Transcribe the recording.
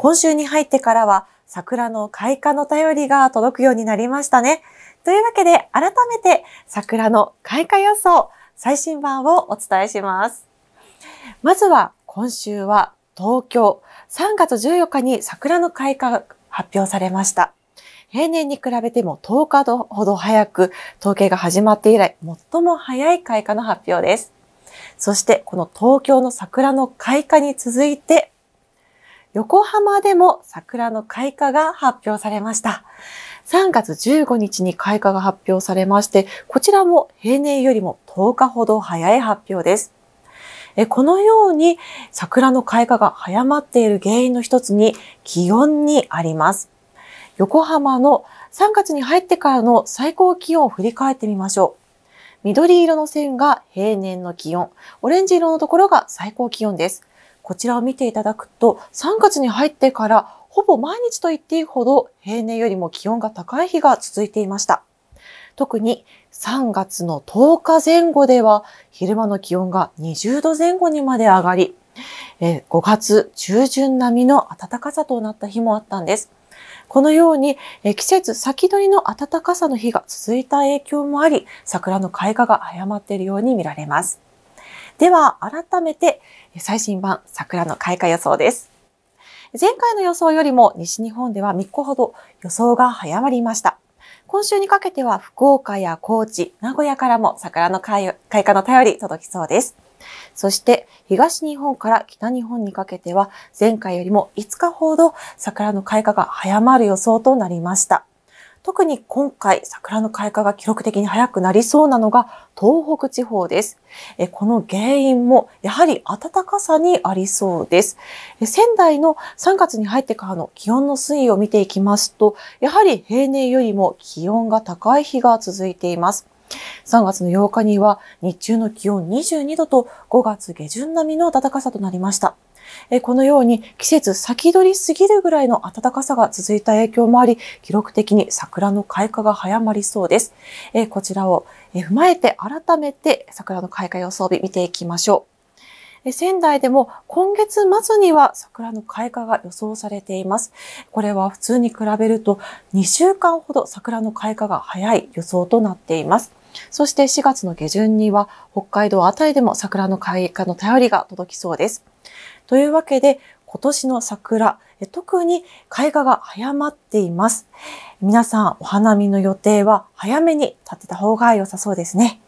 今週に入ってからは桜の開花の便りが届くようになりましたね。というわけで改めて桜の開花予想最新版をお伝えします。まずは今週は東京3月14日に桜の開花発表されました。平年に比べても10日ほど早く、統計が始まって以来、最も早い開花の発表です。そして、この東京の桜の開花に続いて、横浜でも桜の開花が発表されました。3月15日に開花が発表されまして、こちらも平年よりも10日ほど早い発表です。このように桜の開花が早まっている原因の一つに気温にあります。横浜の3月に入ってからの最高気温を振り返ってみましょう。緑色の線が平年の気温、オレンジ色のところが最高気温です。こちらを見ていただくと、3月に入ってからほぼ毎日と言っていいほど平年よりも気温が高い日が続いていました。特に3月の10日前後では昼間の気温が20度前後にまで上がり、5月中旬並みの暖かさとなった日もあったんです。このように季節先取りの暖かさの日が続いた影響もあり、桜の開花が早まっているように見られます。では、改めて最新版桜の開花予想です。前回の予想よりも西日本では3日ほど予想が早まりました。今週にかけては福岡や高知、名古屋からも桜の開花の便り届きそうです。そして東日本から北日本にかけては前回よりも5日ほど桜の開花が早まる予想となりました。特に今回桜の開花が記録的に早くなりそうなのが東北地方です。この原因もやはり暖かさにありそうです。仙台の3月に入ってからの気温の推移を見ていきますと、やはり平年よりも気温が高い日が続いています。3月の8日には日中の気温22度と5月下旬並みの暖かさとなりました。えこのように季節先取りすぎるぐらいの暖かさが続いた影響もあり、記録的に桜の開花が早まりそうです。えこちらを踏まえて改めて桜の開花予想日見ていきましょう。仙台でも今月末には桜の開花が予想されています。これは普通に比べると2週間ほど桜の開花が早い予想となっています。そして4月の下旬には北海道あたりでも桜の開花の便りが届きそうです。というわけで、今年の桜、特に開花が早まっています。皆さん、お花見の予定は早めに立てた方が良さそうですね。